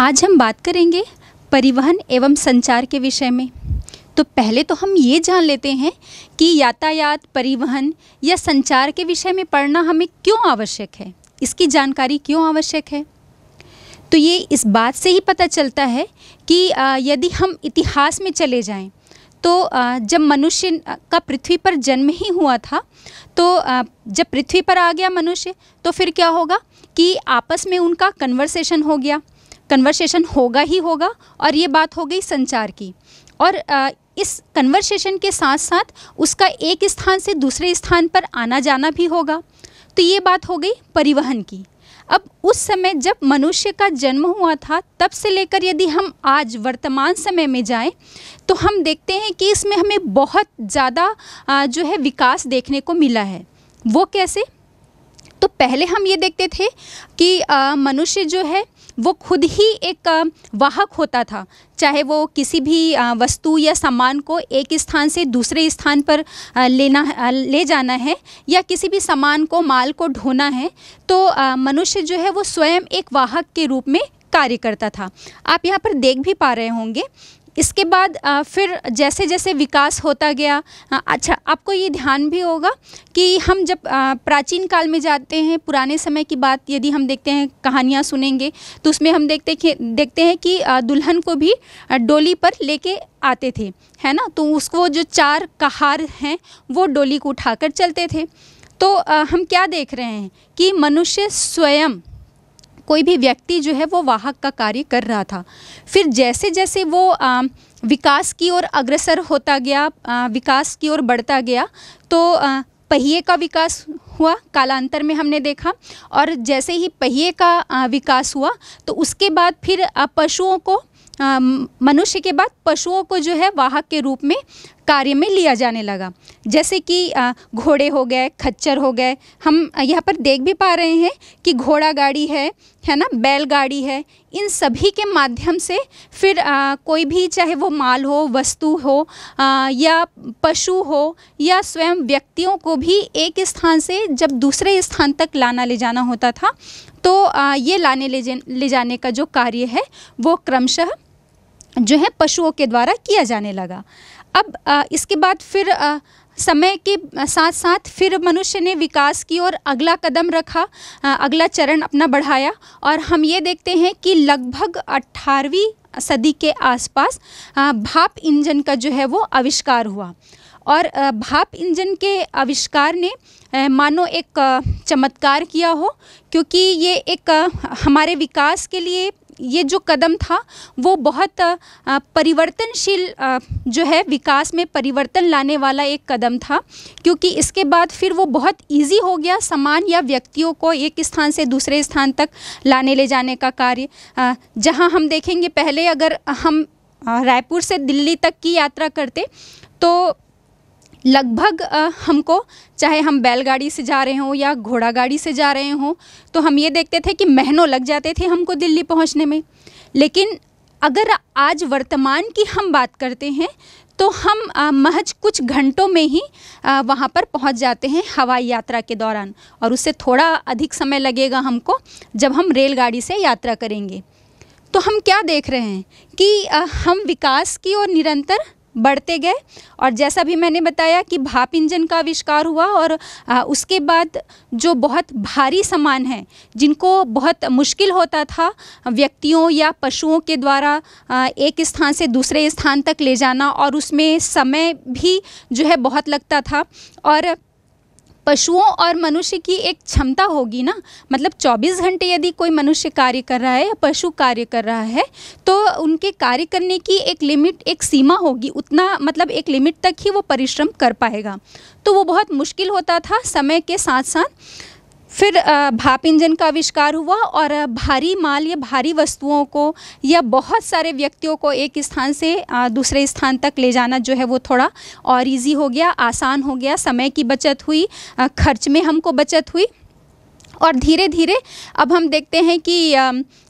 आज हम बात करेंगे परिवहन एवं संचार के विषय में तो पहले तो हम ये जान लेते हैं कि यातायात परिवहन या संचार के विषय में पढ़ना हमें क्यों आवश्यक है इसकी जानकारी क्यों आवश्यक है तो ये इस बात से ही पता चलता है कि यदि हम इतिहास में चले जाएं तो जब मनुष्य का पृथ्वी पर जन्म ही हुआ था तो जब पृथ्वी पर आ गया मनुष्य तो फिर क्या होगा कि आपस में उनका कन्वर्सेशन हो गया कन्वर्सेशन होगा ही होगा और ये बात हो गई संचार की और इस कन्वर्सेशन के साथ साथ उसका एक स्थान से दूसरे स्थान पर आना जाना भी होगा तो ये बात हो गई परिवहन की अब उस समय जब मनुष्य का जन्म हुआ था तब से लेकर यदि हम आज वर्तमान समय में जाएं तो हम देखते हैं कि इसमें हमें बहुत ज़्यादा जो है विकास देखने को मिला है वो कैसे तो पहले हम ये देखते थे कि मनुष्य जो है वो खुद ही एक वाहक होता था चाहे वो किसी भी वस्तु या सामान को एक स्थान से दूसरे स्थान पर लेना ले जाना है या किसी भी सामान को माल को ढोना है तो मनुष्य जो है वो स्वयं एक वाहक के रूप में कार्य करता था आप यहाँ पर देख भी पा रहे होंगे इसके बाद फिर जैसे जैसे विकास होता गया अच्छा आपको ये ध्यान भी होगा कि हम जब प्राचीन काल में जाते हैं पुराने समय की बात यदि हम देखते हैं कहानियाँ सुनेंगे तो उसमें हम देखते देखते हैं कि दुल्हन को भी डोली पर लेके आते थे है ना तो उसको जो चार कहार हैं वो डोली को उठाकर चलते थे तो हम क्या देख रहे हैं कि मनुष्य स्वयं कोई भी व्यक्ति जो है वो वाहक का कार्य कर रहा था फिर जैसे जैसे वो आ, विकास की ओर अग्रसर होता गया आ, विकास की ओर बढ़ता गया तो आ, पहिए का विकास हुआ कालांतर में हमने देखा और जैसे ही पहिए का आ, विकास हुआ तो उसके बाद फिर पशुओं को मनुष्य के बाद पशुओं को जो है वाहक के रूप में कार्य में लिया जाने लगा जैसे कि घोड़े हो गए खच्चर हो गए हम यहाँ पर देख भी पा रहे हैं कि घोड़ा गाड़ी है है ना बैलगाड़ी है इन सभी के माध्यम से फिर आ, कोई भी चाहे वो माल हो वस्तु हो आ, या पशु हो या स्वयं व्यक्तियों को भी एक स्थान से जब दूसरे स्थान तक लाना ले जाना होता था तो आ, ये लाने ले, ले जाने का जो कार्य है वो क्रमशः जो है पशुओं के द्वारा किया जाने लगा अब आ, इसके बाद फिर आ, समय के साथ साथ फिर मनुष्य ने विकास की ओर अगला कदम रखा अगला चरण अपना बढ़ाया और हम ये देखते हैं कि लगभग 18वीं सदी के आसपास भाप इंजन का जो है वो आविष्कार हुआ और भाप इंजन के आविष्कार ने मानो एक चमत्कार किया हो क्योंकि ये एक हमारे विकास के लिए ये जो कदम था वो बहुत परिवर्तनशील जो है विकास में परिवर्तन लाने वाला एक कदम था क्योंकि इसके बाद फिर वो बहुत इजी हो गया सामान या व्यक्तियों को एक स्थान से दूसरे स्थान तक लाने ले जाने का कार्य जहां हम देखेंगे पहले अगर हम रायपुर से दिल्ली तक की यात्रा करते तो लगभग हमको चाहे हम बैलगाड़ी से जा रहे हों या घोड़ा गाड़ी से जा रहे हों तो हम ये देखते थे कि महीनों लग जाते थे हमको दिल्ली पहुंचने में लेकिन अगर आज वर्तमान की हम बात करते हैं तो हम महज कुछ घंटों में ही वहाँ पर पहुँच जाते हैं हवाई यात्रा के दौरान और उससे थोड़ा अधिक समय लगेगा हमको जब हम रेलगाड़ी से यात्रा करेंगे तो हम क्या देख रहे हैं कि हम विकास की ओर निरंतर बढ़ते गए और जैसा भी मैंने बताया कि भाप इंजन का आविष्कार हुआ और उसके बाद जो बहुत भारी सामान है जिनको बहुत मुश्किल होता था व्यक्तियों या पशुओं के द्वारा एक स्थान से दूसरे स्थान तक ले जाना और उसमें समय भी जो है बहुत लगता था और पशुओं और मनुष्य की एक क्षमता होगी ना मतलब 24 घंटे यदि कोई मनुष्य कार्य कर रहा है या पशु कार्य कर रहा है तो उनके कार्य करने की एक लिमिट एक सीमा होगी उतना मतलब एक लिमिट तक ही वो परिश्रम कर पाएगा तो वो बहुत मुश्किल होता था समय के साथ साथ फिर भाप इंजन का आविष्कार हुआ और भारी माल या भारी वस्तुओं को या बहुत सारे व्यक्तियों को एक स्थान से दूसरे स्थान तक ले जाना जो है वो थोड़ा और इजी हो गया आसान हो गया समय की बचत हुई खर्च में हमको बचत हुई और धीरे धीरे अब हम देखते हैं कि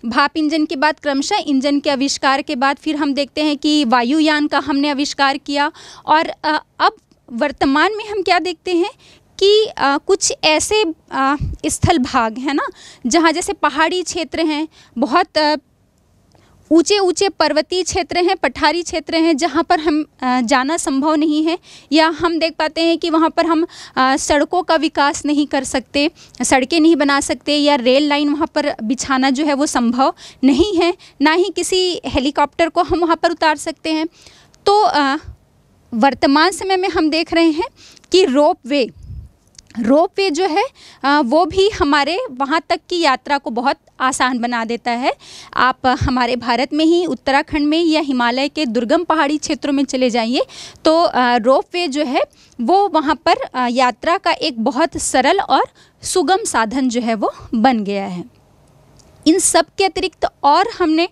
भाप इंजन के बाद क्रमशः इंजन के आविष्कार के बाद फिर हम देखते हैं कि वायुयान का हमने आविष्कार किया और अब वर्तमान में हम क्या देखते हैं कि आ, कुछ ऐसे आ, स्थल भाग है ना जहाँ जैसे पहाड़ी क्षेत्र हैं बहुत आ, ऊंचे ऊंचे पर्वतीय क्षेत्र हैं पठारी क्षेत्र हैं जहाँ पर हम जाना संभव नहीं है या हम देख पाते हैं कि वहाँ पर हम सड़कों का विकास नहीं कर सकते सड़कें नहीं बना सकते या रेल लाइन वहाँ पर बिछाना जो है वो संभव नहीं है ना ही किसी हेलीकॉप्टर को हम वहाँ पर उतार सकते हैं तो वर्तमान समय में हम देख रहे हैं कि रोप वे रोप वे जो है वो भी हमारे वहाँ तक की यात्रा को बहुत आसान बना देता है आप हमारे भारत में ही उत्तराखंड में या हिमालय के दुर्गम पहाड़ी क्षेत्रों में चले जाइए तो रोप वे जो है वो वहाँ पर यात्रा का एक बहुत सरल और सुगम साधन जो है वो बन गया है इन सब के अतिरिक्त और हमने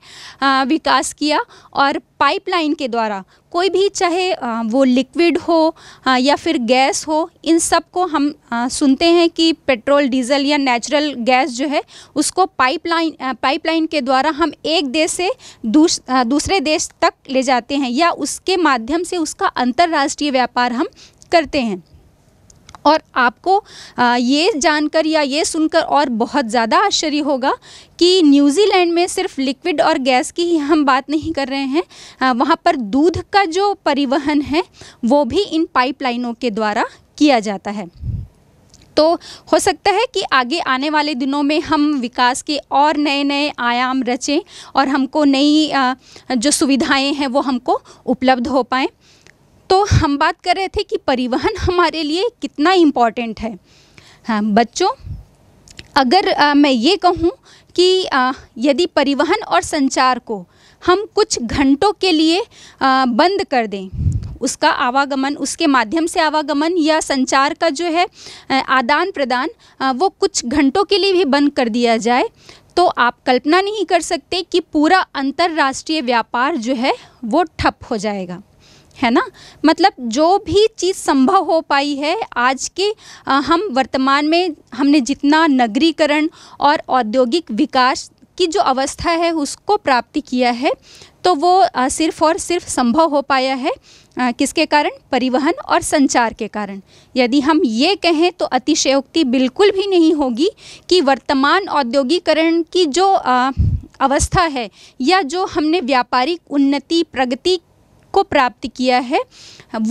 विकास किया और पाइपलाइन के द्वारा कोई भी चाहे वो लिक्विड हो या फिर गैस हो इन सब को हम सुनते हैं कि पेट्रोल डीजल या नेचुरल गैस जो है उसको पाइपलाइन पाइपलाइन के द्वारा हम एक देश से दूस, दूसरे देश तक ले जाते हैं या उसके माध्यम से उसका अंतर्राष्ट्रीय व्यापार हम करते हैं और आपको ये जानकर या ये सुनकर और बहुत ज़्यादा आश्चर्य होगा कि न्यूजीलैंड में सिर्फ लिक्विड और गैस की ही हम बात नहीं कर रहे हैं वहाँ पर दूध का जो परिवहन है वो भी इन पाइपलाइनों के द्वारा किया जाता है तो हो सकता है कि आगे आने वाले दिनों में हम विकास के और नए नए आयाम रचें और हमको नई जो सुविधाएं हैं वो हमको उपलब्ध हो पाएँ तो हम बात कर रहे थे कि परिवहन हमारे लिए कितना इम्पॉर्टेंट है हाँ बच्चों अगर आ, मैं ये कहूँ कि आ, यदि परिवहन और संचार को हम कुछ घंटों के लिए आ, बंद कर दें उसका आवागमन उसके माध्यम से आवागमन या संचार का जो है आदान प्रदान वो कुछ घंटों के लिए भी बंद कर दिया जाए तो आप कल्पना नहीं कर सकते कि पूरा अंतर्राष्ट्रीय व्यापार जो है वो ठप हो जाएगा है ना मतलब जो भी चीज़ संभव हो पाई है आज के हम वर्तमान में हमने जितना नगरीकरण और औद्योगिक विकास की जो अवस्था है उसको प्राप्ति किया है तो वो सिर्फ और सिर्फ संभव हो पाया है किसके कारण परिवहन और संचार के कारण यदि हम ये कहें तो अतिशयोक्ति बिल्कुल भी नहीं होगी कि वर्तमान औद्योगिकरण की जो अवस्था है या जो हमने व्यापारिक उन्नति प्रगति को प्राप्त किया है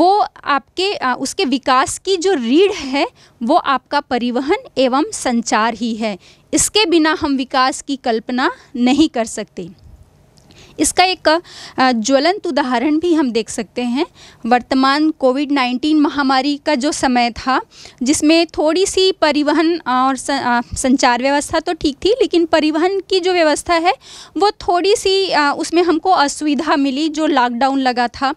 वो आपके उसके विकास की जो रीढ़ है वो आपका परिवहन एवं संचार ही है इसके बिना हम विकास की कल्पना नहीं कर सकते इसका एक ज्वलंत उदाहरण भी हम देख सकते हैं वर्तमान कोविड 19 महामारी का जो समय था जिसमें थोड़ी सी परिवहन और संचार व्यवस्था तो ठीक थी लेकिन परिवहन की जो व्यवस्था है वो थोड़ी सी उसमें हमको असुविधा मिली जो लॉकडाउन लगा था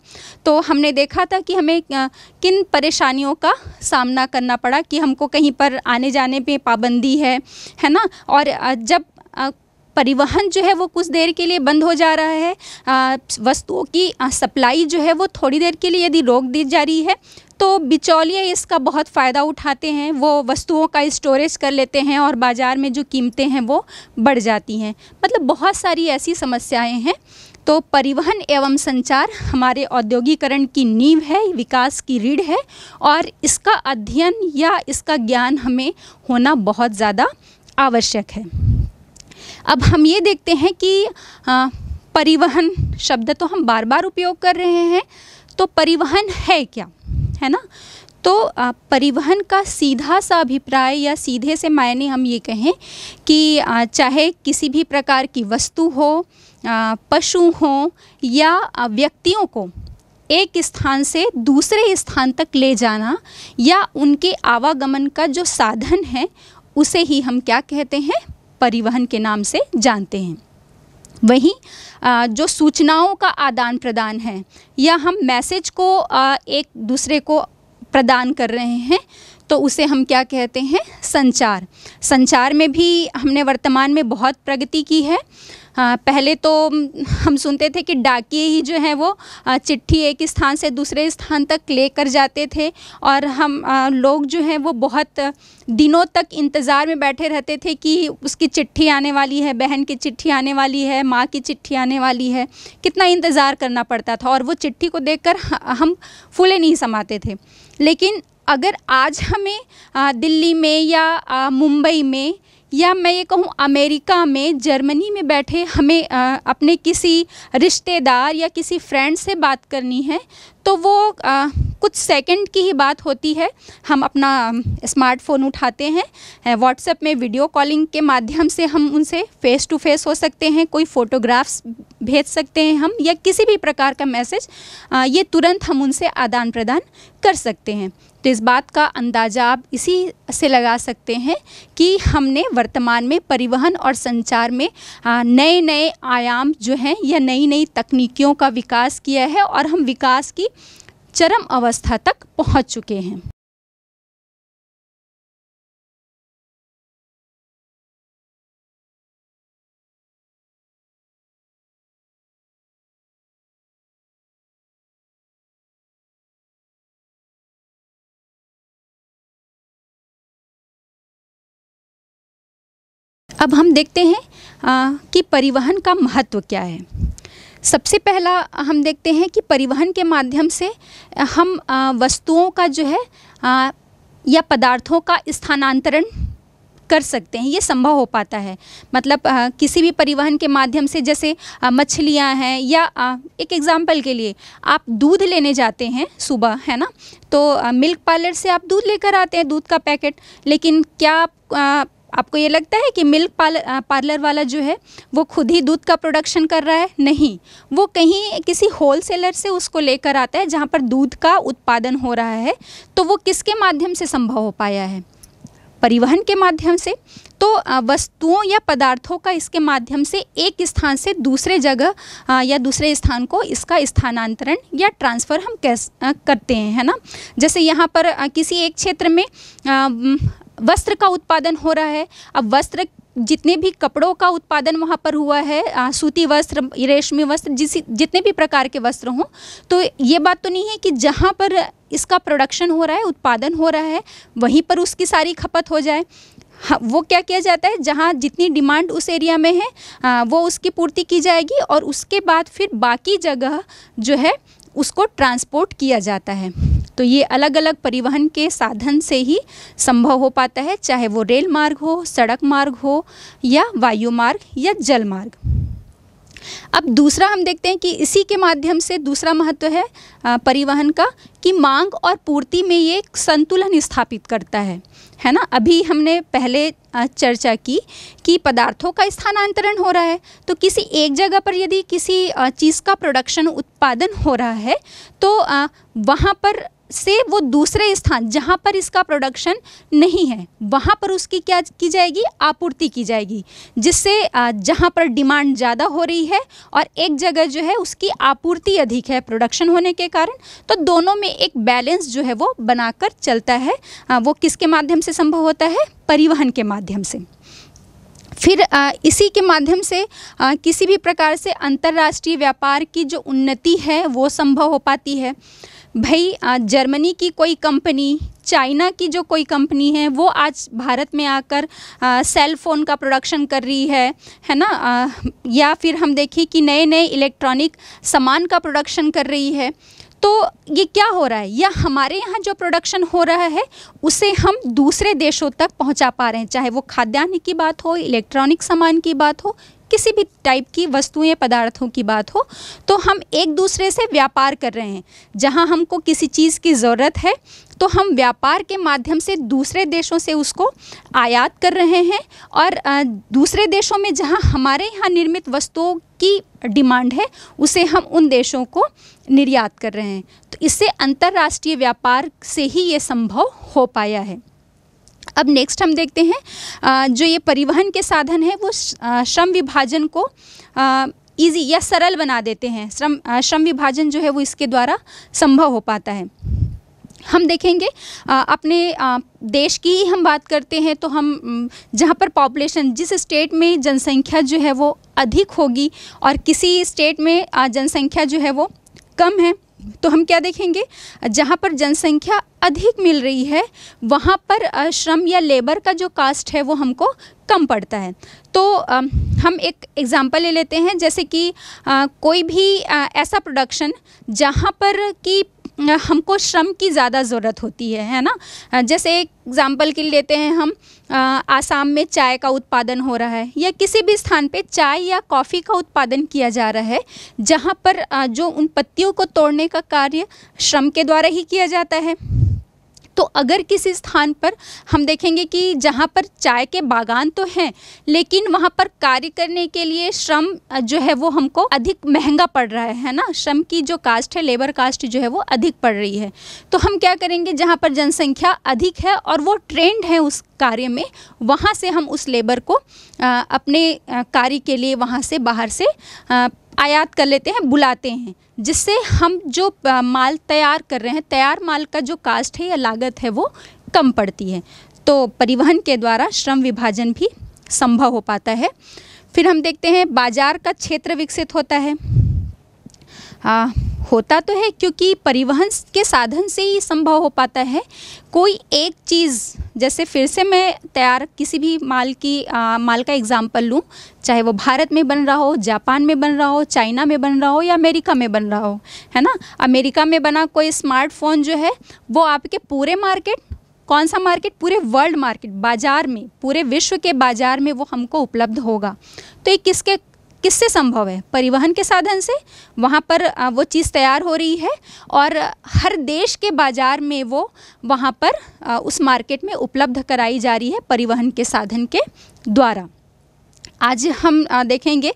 तो हमने देखा था कि हमें किन परेशानियों का सामना करना पड़ा कि हमको कहीं पर आने जाने पर पाबंदी है है ना और जब परिवहन जो है वो कुछ देर के लिए बंद हो जा रहा है वस्तुओं की सप्लाई जो है वो थोड़ी देर के लिए यदि रोक दी जा रही है तो बिचौलिए इसका बहुत फ़ायदा उठाते हैं वो वस्तुओं का स्टोरेज कर लेते हैं और बाज़ार में जो कीमतें हैं वो बढ़ जाती हैं मतलब बहुत सारी ऐसी समस्याएं हैं तो परिवहन एवं संचार हमारे औद्योगिकरण की नींव है विकास की रीढ़ है और इसका अध्ययन या इसका ज्ञान हमें होना बहुत ज़्यादा आवश्यक है अब हम ये देखते हैं कि आ, परिवहन शब्द तो हम बार बार उपयोग कर रहे हैं तो परिवहन है क्या है ना तो आ, परिवहन का सीधा सा अभिप्राय या सीधे से मायने हम ये कहें कि आ, चाहे किसी भी प्रकार की वस्तु हो पशु हो या व्यक्तियों को एक स्थान से दूसरे स्थान तक ले जाना या उनके आवागमन का जो साधन है उसे ही हम क्या कहते हैं परिवहन के नाम से जानते हैं वहीं जो सूचनाओं का आदान प्रदान है या हम मैसेज को एक दूसरे को प्रदान कर रहे हैं तो उसे हम क्या कहते हैं संचार संचार में भी हमने वर्तमान में बहुत प्रगति की है हाँ, पहले तो हम सुनते थे कि डाकिए ही जो हैं वो चिट्ठी एक स्थान से दूसरे स्थान तक लेकर जाते थे और हम लोग जो हैं वो बहुत दिनों तक इंतज़ार में बैठे रहते थे कि उसकी चिट्ठी आने वाली है बहन की चिट्ठी आने वाली है माँ की चिट्ठी आने वाली है कितना इंतज़ार करना पड़ता था और वो चिट्ठी को देख हम फूले नहीं समाते थे लेकिन अगर आज हमें दिल्ली में या मुंबई में या मैं ये कहूँ अमेरिका में जर्मनी में बैठे हमें आ, अपने किसी रिश्तेदार या किसी फ्रेंड से बात करनी है तो वो आ, कुछ सेकंड की ही बात होती है हम अपना स्मार्टफ़ोन उठाते हैं व्हाट्सएप में वीडियो कॉलिंग के माध्यम से हम उनसे फ़ेस टू फेस हो सकते हैं कोई फ़ोटोग्राफ्स भेज सकते हैं हम या किसी भी प्रकार का मैसेज ये तुरंत हम उनसे आदान प्रदान कर सकते हैं तो इस बात का अंदाज़ा आप इसी से लगा सकते हैं कि हमने वर्तमान में परिवहन और संचार में नए नए आयाम जो हैं या नई नई तकनीकियों का विकास किया है और हम विकास की चरम अवस्था तक पहुंच चुके हैं अब हम देखते हैं आ, कि परिवहन का महत्व क्या है सबसे पहला हम देखते हैं कि परिवहन के माध्यम से हम आ, वस्तुओं का जो है आ, या पदार्थों का स्थानांतरण कर सकते हैं ये संभव हो पाता है मतलब आ, किसी भी परिवहन के माध्यम से जैसे मछलियाँ हैं या आ, एक एग्ज़ाम्पल के लिए आप दूध लेने जाते हैं सुबह है ना तो आ, मिल्क पार्लर से आप दूध लेकर आते हैं दूध का पैकेट लेकिन क्या आप आपको ये लगता है कि मिल्क पार्लर वाला जो है वो खुद ही दूध का प्रोडक्शन कर रहा है नहीं वो कहीं किसी होल सेलर से उसको लेकर आता है जहाँ पर दूध का उत्पादन हो रहा है तो वो किसके माध्यम से संभव हो पाया है परिवहन के माध्यम से तो वस्तुओं या पदार्थों का इसके माध्यम से एक स्थान से दूसरे जगह या दूसरे स्थान को इसका स्थानांतरण या ट्रांसफ़र हम कैस करते हैं है ना जैसे यहाँ पर किसी एक क्षेत्र में वस्त्र का उत्पादन हो रहा है अब वस्त्र जितने भी कपड़ों का उत्पादन वहाँ पर हुआ है आ, सूती वस्त्र रेशमी वस्त्र जिस जितने भी प्रकार के वस्त्र हों तो ये बात तो नहीं है कि जहाँ पर इसका प्रोडक्शन हो रहा है उत्पादन हो रहा है वहीं पर उसकी सारी खपत हो जाए हाँ वो क्या किया जाता है जहाँ जितनी डिमांड उस एरिया में है आ, वो उसकी पूर्ति की जाएगी और उसके बाद फिर बाकी जगह जो है उसको ट्रांसपोर्ट किया जाता है तो ये अलग अलग परिवहन के साधन से ही संभव हो पाता है चाहे वो रेल मार्ग हो सड़क मार्ग हो या वायु मार्ग या जल मार्ग अब दूसरा हम देखते हैं कि इसी के माध्यम से दूसरा महत्व है परिवहन का कि मांग और पूर्ति में ये एक संतुलन स्थापित करता है है ना अभी हमने पहले चर्चा की कि पदार्थों का स्थानांतरण हो रहा है तो किसी एक जगह पर यदि किसी चीज़ का प्रोडक्शन उत्पादन हो रहा है तो वहाँ पर से वो दूसरे स्थान जहाँ पर इसका प्रोडक्शन नहीं है वहाँ पर उसकी क्या की जाएगी आपूर्ति की जाएगी जिससे जहाँ पर डिमांड ज़्यादा हो रही है और एक जगह जो है उसकी आपूर्ति अधिक है प्रोडक्शन होने के कारण तो दोनों में एक बैलेंस जो है वो बनाकर चलता है वो किसके माध्यम से संभव होता है परिवहन के माध्यम से फिर इसी के माध्यम से किसी भी प्रकार से अंतर्राष्ट्रीय व्यापार की जो उन्नति है वो संभव हो पाती है भाई जर्मनी की कोई कंपनी चाइना की जो कोई कंपनी है वो आज भारत में आकर सेल फ़ोन का प्रोडक्शन कर रही है है ना आ, या फिर हम देखें कि नए नए इलेक्ट्रॉनिक सामान का प्रोडक्शन कर रही है तो ये क्या हो रहा है या हमारे यहाँ जो प्रोडक्शन हो रहा है उसे हम दूसरे देशों तक पहुँचा पा रहे हैं चाहे वो खाद्यान्न की बात हो इलेक्ट्रॉनिक सामान की बात हो किसी भी टाइप की वस्तुएं या पदार्थों की बात हो तो हम एक दूसरे से व्यापार कर रहे हैं जहां हमको किसी चीज़ की ज़रूरत है तो हम व्यापार के माध्यम से दूसरे देशों से उसको आयात कर रहे हैं और दूसरे देशों में जहाँ हमारे यहाँ निर्मित वस्तुओं की डिमांड है उसे हम उन देशों को निर्यात कर रहे हैं तो इससे अंतर्राष्ट्रीय व्यापार से ही ये संभव हो पाया है अब नेक्स्ट हम देखते हैं जो ये परिवहन के साधन है वो श्रम विभाजन को ईजी या सरल बना देते हैं श्रम श्रम विभाजन जो है वो इसके द्वारा संभव हो पाता है हम देखेंगे अपने देश की हम बात करते हैं तो हम जहाँ पर पॉपुलेशन जिस स्टेट में जनसंख्या जो है वो अधिक होगी और किसी स्टेट में जनसंख्या जो है वो कम है तो हम क्या देखेंगे जहाँ पर जनसंख्या अधिक मिल रही है वहाँ पर श्रम या लेबर का जो कास्ट है वो हमको कम पड़ता है तो हम एक एग्ज़ाम्पल ले लेते हैं जैसे कि कोई भी ऐसा प्रोडक्शन जहाँ पर कि हमको श्रम की ज़्यादा ज़रूरत होती है है ना जैसे एक एग्ज़ाम्पल के लेते हैं हम आ, आसाम में चाय का उत्पादन हो रहा है या किसी भी स्थान पे चाय या कॉफ़ी का उत्पादन किया जा रहा है जहाँ पर आ, जो उन पत्तियों को तोड़ने का कार्य श्रम के द्वारा ही किया जाता है तो अगर किसी स्थान पर हम देखेंगे कि जहाँ पर चाय के बागान तो हैं लेकिन वहाँ पर कार्य करने के लिए श्रम जो है वो हमको अधिक महंगा पड़ रहा है है ना श्रम की जो कास्ट है लेबर कास्ट जो है वो अधिक पड़ रही है तो हम क्या करेंगे जहाँ पर जनसंख्या अधिक है और वो ट्रेंड है उस कार्य में वहाँ से हम उस लेबर को अपने कार्य के लिए वहाँ से बाहर से आयात कर लेते हैं बुलाते हैं जिससे हम जो माल तैयार कर रहे हैं तैयार माल का जो कास्ट है या लागत है वो कम पड़ती है तो परिवहन के द्वारा श्रम विभाजन भी संभव हो पाता है फिर हम देखते हैं बाजार का क्षेत्र विकसित होता है आ, होता तो है क्योंकि परिवहन के साधन से ही संभव हो पाता है कोई एक चीज़ जैसे फिर से मैं तैयार किसी भी माल की आ, माल का एग्ज़ाम्पल लूँ चाहे वो भारत में बन रहा हो जापान में बन रहा हो चाइना में बन रहा हो या अमेरिका में बन रहा हो है ना अमेरिका में बना कोई स्मार्टफोन जो है वो आपके पूरे मार्केट कौन सा मार्केट पूरे वर्ल्ड मार्केट बाज़ार में पूरे विश्व के बाज़ार में वो हमको उपलब्ध होगा तो ये किसके किससे संभव है परिवहन के साधन से वहाँ पर वो चीज़ तैयार हो रही है और हर देश के बाज़ार में वो वहाँ पर उस मार्केट में उपलब्ध कराई जा रही है परिवहन के साधन के द्वारा आज हम देखेंगे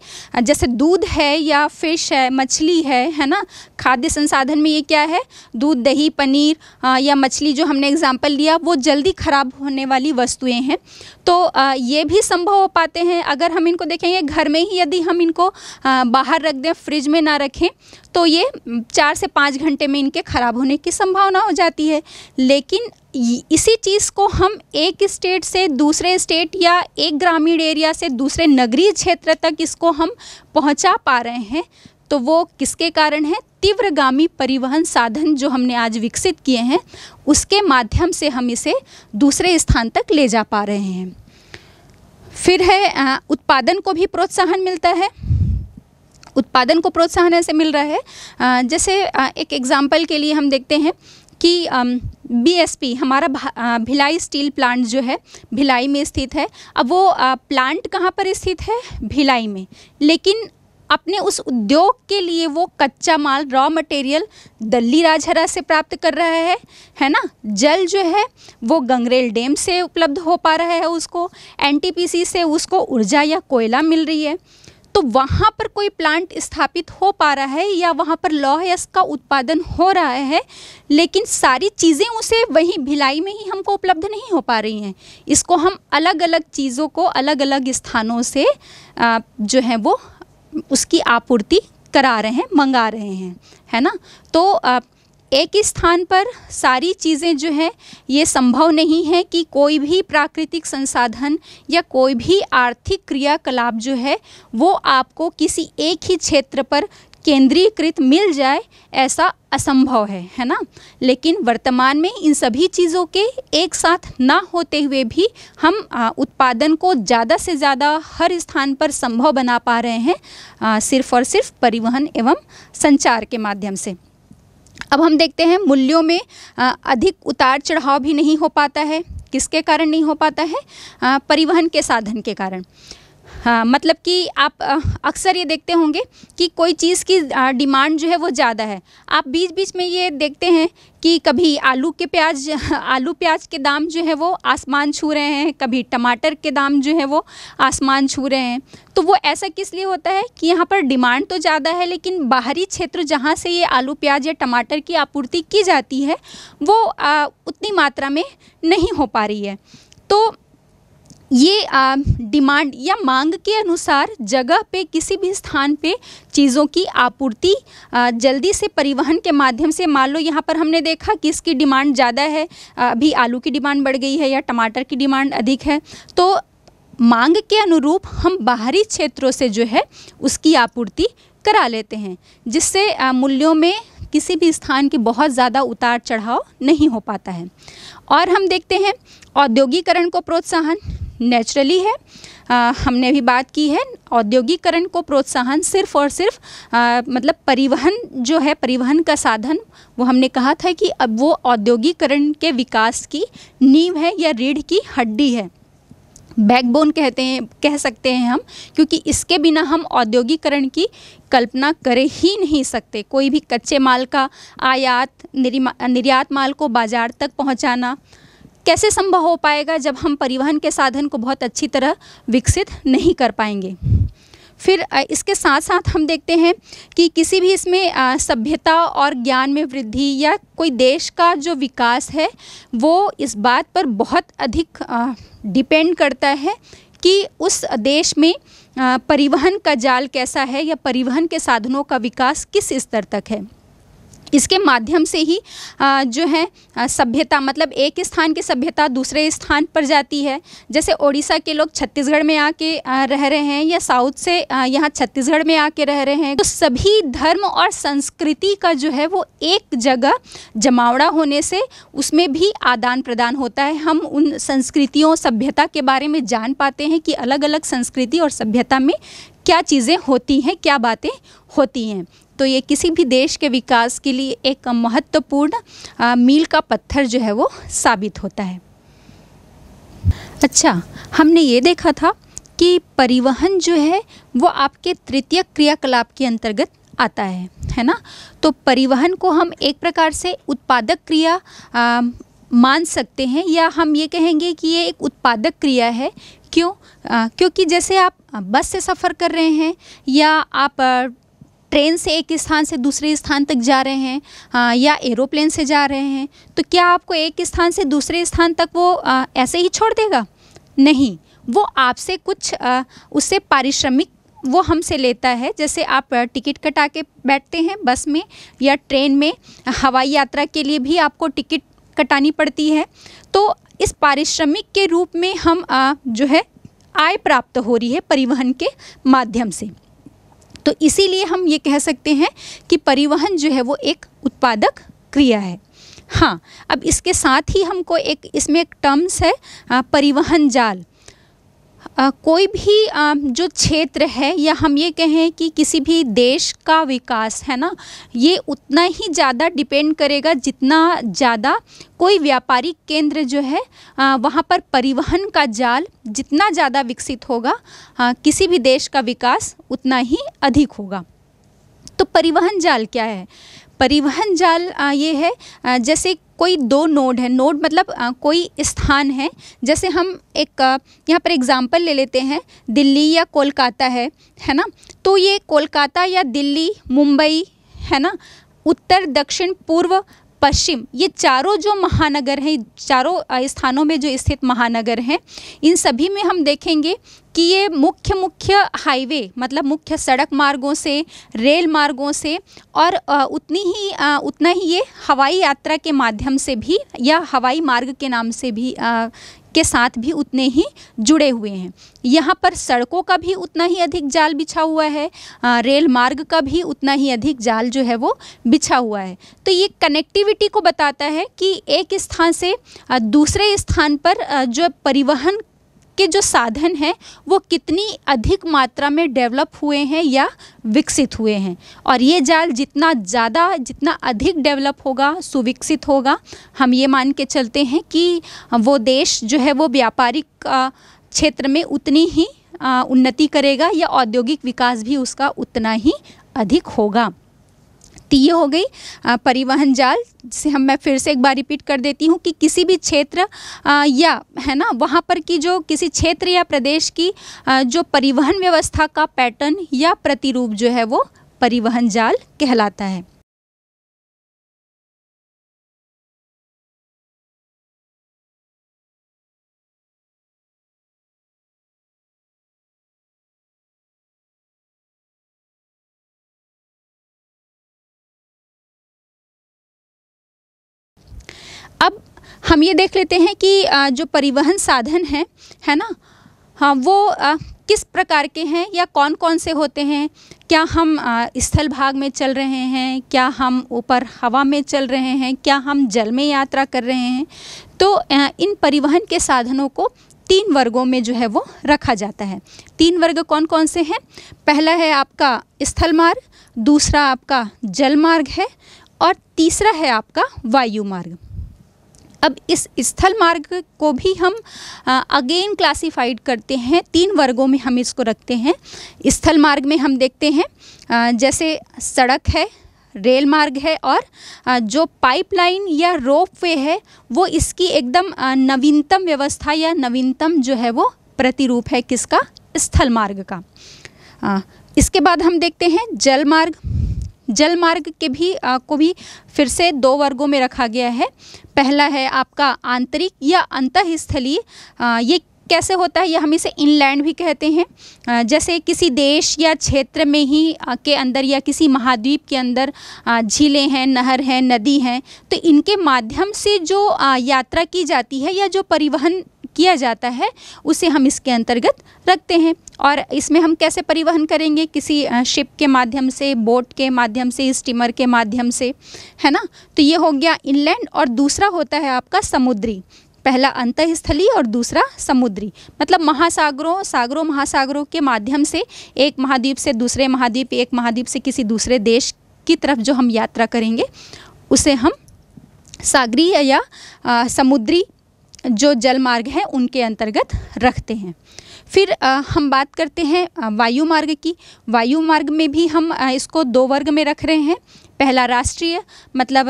जैसे दूध है या फिश है मछली है है ना खाद्य संसाधन में ये क्या है दूध दही पनीर या मछली जो हमने एग्जाम्पल लिया वो जल्दी ख़राब होने वाली वस्तुएं हैं तो ये भी संभव हो पाते हैं अगर हम इनको देखेंगे घर में ही यदि हम इनको बाहर रख दें फ्रिज में ना रखें तो ये चार से पाँच घंटे में इनके ख़राब होने की संभावना हो जाती है लेकिन इसी चीज़ को हम एक स्टेट से दूसरे स्टेट या एक ग्रामीण एरिया से दूसरे नगरीय क्षेत्र तक इसको हम पहुंचा पा रहे हैं तो वो किसके कारण है तीव्रगामी परिवहन साधन जो हमने आज विकसित किए हैं उसके माध्यम से हम इसे दूसरे स्थान तक ले जा पा रहे हैं फिर है उत्पादन को भी प्रोत्साहन मिलता है उत्पादन को प्रोत्साहन ऐसे मिल रहा है जैसे एक एग्ज़ाम्पल के लिए हम देखते हैं कि बीएसपी हमारा भिलाई स्टील प्लांट जो है भिलाई में स्थित है अब वो प्लांट कहाँ पर स्थित है भिलाई में लेकिन अपने उस उद्योग के लिए वो कच्चा माल रॉ मटेरियल दल्ली राजहरा से प्राप्त कर रहा है है ना जल जो है वो गंगरेल डैम से उपलब्ध हो पा रहा है उसको एनटीपीसी से उसको ऊर्जा या कोयला मिल रही है तो वहाँ पर कोई प्लांट स्थापित हो पा रहा है या वहाँ पर लौह यश का उत्पादन हो रहा है लेकिन सारी चीज़ें उसे वहीं भिलाई में ही हमको उपलब्ध नहीं हो पा रही हैं इसको हम अलग अलग चीज़ों को अलग अलग स्थानों से जो है वो उसकी आपूर्ति करा रहे हैं मंगा रहे हैं है ना तो एक ही स्थान पर सारी चीज़ें जो हैं ये संभव नहीं है कि कोई भी प्राकृतिक संसाधन या कोई भी आर्थिक क्रियाकलाप जो है वो आपको किसी एक ही क्षेत्र पर केंद्रीकृत मिल जाए ऐसा असंभव है है ना लेकिन वर्तमान में इन सभी चीज़ों के एक साथ ना होते हुए भी हम आ, उत्पादन को ज़्यादा से ज़्यादा हर स्थान पर संभव बना पा रहे हैं आ, सिर्फ और सिर्फ परिवहन एवं संचार के माध्यम से अब हम देखते हैं मूल्यों में अधिक उतार चढ़ाव भी नहीं हो पाता है किसके कारण नहीं हो पाता है परिवहन के साधन के कारण हाँ मतलब कि आप अक्सर ये देखते होंगे कि कोई चीज़ की डिमांड जो है वो ज़्यादा है आप बीच बीच में ये देखते हैं कि कभी आलू के प्याज आलू प्याज के दाम जो है वो आसमान छू रहे हैं कभी टमाटर के दाम जो है वो आसमान छू रहे हैं तो वो ऐसा किस लिए होता है कि यहाँ पर डिमांड तो ज़्यादा है लेकिन बाहरी क्षेत्र जहाँ से ये आलू प्याज या टमाटर की आपूर्ति की जाती है वो आ, उतनी मात्रा में नहीं हो पा रही है तो ये डिमांड या मांग के अनुसार जगह पे किसी भी स्थान पे चीज़ों की आपूर्ति जल्दी से परिवहन के माध्यम से मान लो यहाँ पर हमने देखा कि इसकी डिमांड ज़्यादा है अभी आलू की डिमांड बढ़ गई है या टमाटर की डिमांड अधिक है तो मांग के अनुरूप हम बाहरी क्षेत्रों से जो है उसकी आपूर्ति करा लेते हैं जिससे मूल्यों में किसी भी स्थान के बहुत ज़्यादा उतार चढ़ाव नहीं हो पाता है और हम देखते हैं औद्योगिकरण को प्रोत्साहन नेचुरली है आ, हमने भी बात की है औद्योगिकरण को प्रोत्साहन सिर्फ और सिर्फ आ, मतलब परिवहन जो है परिवहन का साधन वो हमने कहा था कि अब वो औद्योगिकरण के विकास की नींव है या रीढ़ की हड्डी है बैकबोन कहते हैं कह सकते हैं हम क्योंकि इसके बिना हम औद्योगिकरण की कल्पना कर ही नहीं सकते कोई भी कच्चे माल का आयात निर्यात माल को बाज़ार तक पहुंचाना कैसे संभव हो पाएगा जब हम परिवहन के साधन को बहुत अच्छी तरह विकसित नहीं कर पाएंगे फिर इसके साथ साथ हम देखते हैं कि किसी भी इसमें सभ्यता और ज्ञान में वृद्धि या कोई देश का जो विकास है वो इस बात पर बहुत अधिक डिपेंड करता है कि उस देश में परिवहन का जाल कैसा है या परिवहन के साधनों का विकास किस स्तर तक है इसके माध्यम से ही जो है सभ्यता मतलब एक स्थान की सभ्यता दूसरे स्थान पर जाती है जैसे ओडिशा के लोग छत्तीसगढ़ में आके रह रहे हैं या साउथ से यहाँ छत्तीसगढ़ में आके रह रहे हैं तो सभी धर्म और संस्कृति का जो है वो एक जगह जमावड़ा होने से उसमें भी आदान प्रदान होता है हम उन संस्कृतियों सभ्यता के बारे में जान पाते हैं कि अलग अलग संस्कृति और सभ्यता में क्या चीज़ें होती हैं क्या बातें होती हैं तो ये किसी भी देश के विकास के लिए एक महत्वपूर्ण मील का पत्थर जो है वो साबित होता है अच्छा हमने ये देखा था कि परिवहन जो है वो आपके तृतीय क्रियाकलाप के अंतर्गत आता है है ना तो परिवहन को हम एक प्रकार से उत्पादक क्रिया आ, मान सकते हैं या हम ये कहेंगे कि ये एक उत्पादक क्रिया है क्यों आ, क्योंकि जैसे आप बस से सफ़र कर रहे हैं या आप ट्रेन से एक स्थान से दूसरे स्थान तक जा रहे हैं आ, या एरोप्लेन से जा रहे हैं तो क्या आपको एक स्थान से दूसरे स्थान तक वो आ, ऐसे ही छोड़ देगा नहीं वो आपसे कुछ आ, उससे पारिश्रमिक वो हमसे लेता है जैसे आप टिकट कटा के बैठते हैं बस में या ट्रेन में हवाई यात्रा के लिए भी आपको टिकट कटानी पड़ती है तो इस पारिश्रमिक के रूप में हम आ, जो है आय प्राप्त हो रही है परिवहन के माध्यम से तो इसीलिए हम ये कह सकते हैं कि परिवहन जो है वो एक उत्पादक क्रिया है हाँ अब इसके साथ ही हमको एक इसमें एक टर्म्स है हाँ, परिवहन जाल आ, कोई भी आ, जो क्षेत्र है या हम ये कहें कि किसी भी देश का विकास है ना ये उतना ही ज़्यादा डिपेंड करेगा जितना ज़्यादा कोई व्यापारिक केंद्र जो है आ, वहाँ पर परिवहन का जाल जितना ज़्यादा विकसित होगा आ, किसी भी देश का विकास उतना ही अधिक होगा तो परिवहन जाल क्या है परिवहन जाल ये है जैसे कोई दो नोड है नोड मतलब कोई स्थान है जैसे हम एक यहाँ पर एग्ज़ाम्पल ले लेते हैं दिल्ली या कोलकाता है है ना तो ये कोलकाता या दिल्ली मुंबई है ना उत्तर दक्षिण पूर्व पश्चिम ये चारों जो महानगर हैं चारों स्थानों में जो स्थित महानगर हैं इन सभी में हम देखेंगे कि ये मुख्य मुख्य हाईवे मतलब मुख्य सड़क मार्गों से रेल मार्गों से और उतनी ही उतना ही ये हवाई यात्रा के माध्यम से भी या हवाई मार्ग के नाम से भी के साथ भी उतने ही जुड़े हुए हैं यहाँ पर सड़कों का भी उतना ही अधिक जाल बिछा हुआ है आ, रेल मार्ग का भी उतना ही अधिक जाल जो है वो बिछा हुआ है तो ये कनेक्टिविटी को बताता है कि एक स्थान से दूसरे स्थान पर जो परिवहन के जो साधन हैं वो कितनी अधिक मात्रा में डेवलप हुए हैं या विकसित हुए हैं और ये जाल जितना ज़्यादा जितना अधिक डेवलप होगा सुविकसित होगा हम ये मान के चलते हैं कि वो देश जो है वो व्यापारिक क्षेत्र में उतनी ही उन्नति करेगा या औद्योगिक विकास भी उसका उतना ही अधिक होगा तो ये हो गई परिवहन जाल जिसे हम मैं फिर से एक बार रिपीट कर देती हूँ कि किसी भी क्षेत्र या है ना वहाँ पर की जो किसी क्षेत्र या प्रदेश की जो परिवहन व्यवस्था का पैटर्न या प्रतिरूप जो है वो परिवहन जाल कहलाता है अब हम ये देख लेते हैं कि जो परिवहन साधन हैं है ना हाँ वो किस प्रकार के हैं या कौन कौन से होते हैं क्या हम स्थल भाग में चल रहे हैं क्या हम ऊपर हवा में चल रहे हैं क्या हम जल में यात्रा कर रहे हैं तो इन परिवहन के साधनों को तीन वर्गों में जो है वो रखा जाता है तीन वर्ग कौन कौन से हैं पहला है आपका स्थल मार्ग दूसरा आपका जल मार्ग है और तीसरा है आपका वायु मार्ग अब इस स्थल मार्ग को भी हम अगेन क्लासिफाइड करते हैं तीन वर्गों में हम इसको रखते हैं स्थल मार्ग में हम देखते हैं आ, जैसे सड़क है रेल मार्ग है और जो पाइपलाइन या रोप वे है वो इसकी एकदम नवीनतम व्यवस्था या नवीनतम जो है वो प्रतिरूप है किसका स्थल मार्ग का इसके बाद हम देखते हैं जल मार्ग जल मार्ग के भी आ, को भी फिर से दो वर्गों में रखा गया है पहला है आपका आंतरिक या अंतस्थलीय ये कैसे होता है यह हम इसे इनलैंड भी कहते हैं जैसे किसी देश या क्षेत्र में ही के अंदर या किसी महाद्वीप के अंदर झीलें हैं नहर हैं नदी हैं तो इनके माध्यम से जो यात्रा की जाती है या जो परिवहन किया जाता है उसे हम इसके अंतर्गत रखते हैं और इसमें हम कैसे परिवहन करेंगे किसी शिप के माध्यम से बोट के माध्यम से स्टीमर के माध्यम से है ना तो ये हो गया इनलैंड और दूसरा होता है आपका समुद्री पहला अंतस्थली और दूसरा समुद्री मतलब महासागरों सागरों महासागरों के माध्यम से एक महाद्वीप से दूसरे महाद्वीप एक महाद्वीप से किसी दूसरे देश की तरफ जो हम यात्रा करेंगे उसे हम सागरीय या आ, समुद्री जो जल मार्ग हैं उनके अंतर्गत रखते हैं फिर हम बात करते हैं वायु मार्ग की वायु मार्ग में भी हम इसको दो वर्ग में रख रहे हैं पहला राष्ट्रीय मतलब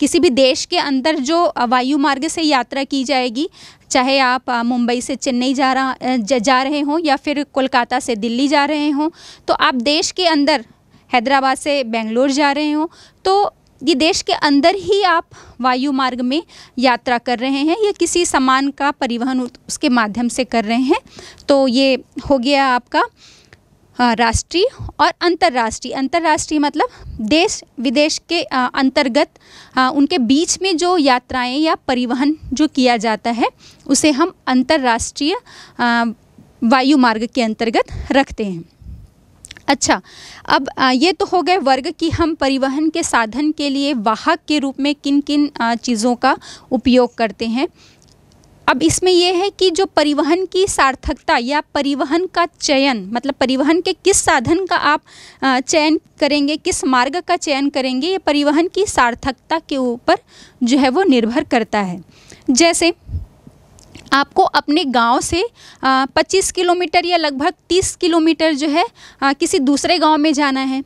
किसी भी देश के अंदर जो वायु मार्ग से यात्रा की जाएगी चाहे आप मुंबई से चेन्नई जा रहा जा रहे हों या फिर कोलकाता से दिल्ली जा रहे हों तो आप देश के अंदर हैदराबाद से बेंगलोर जा रहे हों तो ये देश के अंदर ही आप वायु मार्ग में यात्रा कर रहे हैं या किसी सामान का परिवहन उसके माध्यम से कर रहे हैं तो ये हो गया आपका राष्ट्रीय और अंतर्राष्ट्रीय अंतर्राष्ट्रीय मतलब देश विदेश के अंतर्गत उनके बीच में जो यात्राएं या परिवहन जो किया जाता है उसे हम अंतर्राष्ट्रीय वायु मार्ग के अंतर्गत रखते हैं अच्छा अब ये तो हो गए वर्ग कि हम परिवहन के साधन के लिए वाहक के रूप में किन किन चीज़ों का उपयोग करते हैं अब इसमें यह है कि जो परिवहन की सार्थकता या परिवहन का चयन मतलब परिवहन के किस साधन का आप चयन करेंगे किस मार्ग का चयन करेंगे ये परिवहन की सार्थकता के ऊपर जो है वो निर्भर करता है जैसे आपको अपने गांव से 25 किलोमीटर या लगभग 30 किलोमीटर जो है किसी दूसरे गांव में जाना है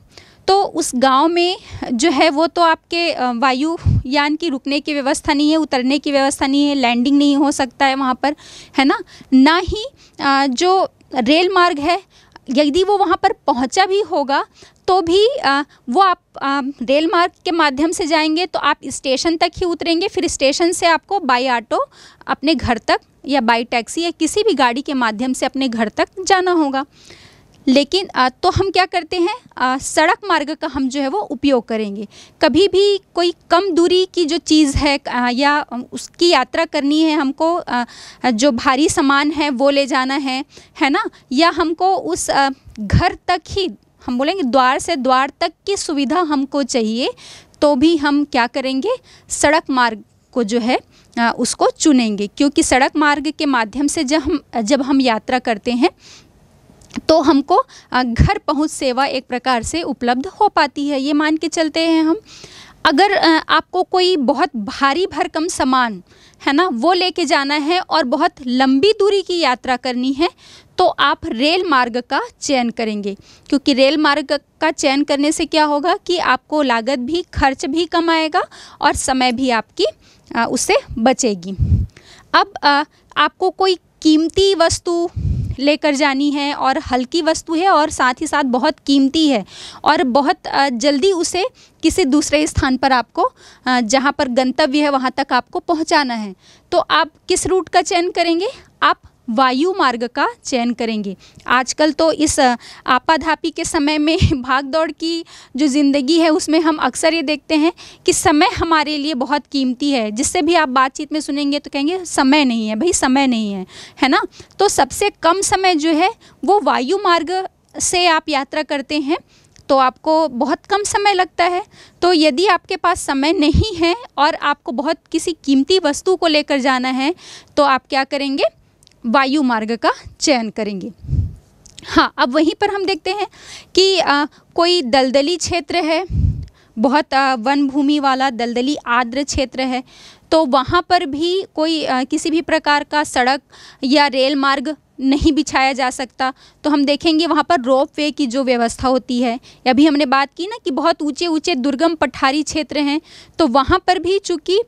तो उस गांव में जो है वो तो आपके वायुयान की रुकने की व्यवस्था नहीं है उतरने की व्यवस्था नहीं है लैंडिंग नहीं हो सकता है वहाँ पर है ना ना ही जो रेल मार्ग है यदि वो वहाँ पर पहुँचा भी होगा तो भी आ, वो आप आ, रेल मार्ग के माध्यम से जाएंगे तो आप स्टेशन तक ही उतरेंगे फिर स्टेशन से आपको बाई ऑटो अपने घर तक या बाई टैक्सी या किसी भी गाड़ी के माध्यम से अपने घर तक जाना होगा लेकिन तो हम क्या करते हैं सड़क मार्ग का हम जो है वो उपयोग करेंगे कभी भी कोई कम दूरी की जो चीज़ है या उसकी यात्रा करनी है हमको जो भारी सामान है वो ले जाना है है ना या हमको उस घर तक ही हम बोलेंगे द्वार से द्वार तक की सुविधा हमको चाहिए तो भी हम क्या करेंगे सड़क मार्ग को जो है उसको चुनेंगे क्योंकि सड़क मार्ग के माध्यम से जब हम जब हम यात्रा करते हैं तो हमको घर पहुंच सेवा एक प्रकार से उपलब्ध हो पाती है ये मान के चलते हैं हम अगर आपको कोई बहुत भारी भरकम सामान है ना वो लेके जाना है और बहुत लंबी दूरी की यात्रा करनी है तो आप रेल मार्ग का चयन करेंगे क्योंकि रेल मार्ग का चयन करने से क्या होगा कि आपको लागत भी खर्च भी कम आएगा और समय भी आपकी उससे बचेगी अब आपको कोई कीमती वस्तु लेकर जानी है और हल्की वस्तु है और साथ ही साथ बहुत कीमती है और बहुत जल्दी उसे किसी दूसरे स्थान पर आपको जहाँ पर गंतव्य है वहाँ तक आपको पहुँचाना है तो आप किस रूट का चयन करेंगे आप वायु मार्ग का चयन करेंगे आजकल तो इस आपाधापी के समय में भाग दौड़ की जो ज़िंदगी है उसमें हम अक्सर ये देखते हैं कि समय हमारे लिए बहुत कीमती है जिससे भी आप बातचीत में सुनेंगे तो कहेंगे समय नहीं है भाई समय नहीं है है ना तो सबसे कम समय जो है वो वायु मार्ग से आप यात्रा करते हैं तो आपको बहुत कम समय लगता है तो यदि आपके पास समय नहीं है और आपको बहुत किसी कीमती वस्तु को लेकर जाना है तो आप क्या करेंगे वायु मार्ग का चयन करेंगे हाँ अब वहीं पर हम देखते हैं कि आ, कोई दलदली क्षेत्र है बहुत वन भूमि वाला दलदली आर्द्र क्षेत्र है तो वहाँ पर भी कोई आ, किसी भी प्रकार का सड़क या रेल मार्ग नहीं बिछाया जा सकता तो हम देखेंगे वहाँ पर रोप वे की जो व्यवस्था होती है अभी हमने बात की ना कि बहुत ऊंचे ऊंचे दुर्गम पठारी क्षेत्र हैं तो वहाँ पर भी चूँकि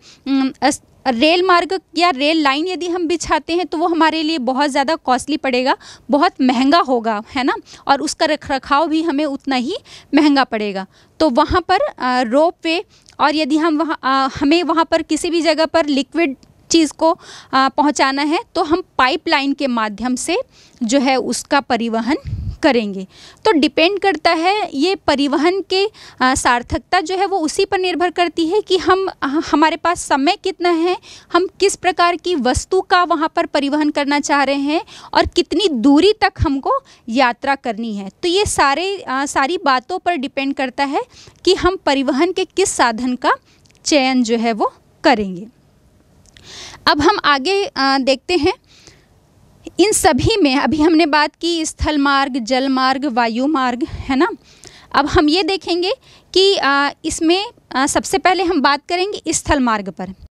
रेल मार्ग या रेल लाइन यदि हम बिछाते हैं तो वो हमारे लिए बहुत ज़्यादा कॉस्टली पड़ेगा बहुत महंगा होगा है ना और उसका रख रखाव भी हमें उतना ही महंगा पड़ेगा तो वहाँ पर रोप वे और यदि हम वहाँ हमें वहाँ पर किसी भी जगह पर लिक्विड चीज़ को पहुँचाना है तो हम पाइपलाइन के माध्यम से जो है उसका परिवहन करेंगे तो डिपेंड करता है ये परिवहन के सार्थकता जो है वो उसी पर निर्भर करती है कि हम हमारे पास समय कितना है हम किस प्रकार की वस्तु का वहाँ पर परिवहन करना चाह रहे हैं और कितनी दूरी तक हमको यात्रा करनी है तो ये सारे आ, सारी बातों पर डिपेंड करता है कि हम परिवहन के किस साधन का चयन जो है वो करेंगे अब हम आगे आ, देखते हैं इन सभी में अभी हमने बात की स्थल मार्ग जल मार्ग वायु मार्ग है ना अब हम ये देखेंगे कि इसमें सबसे पहले हम बात करेंगे स्थल मार्ग पर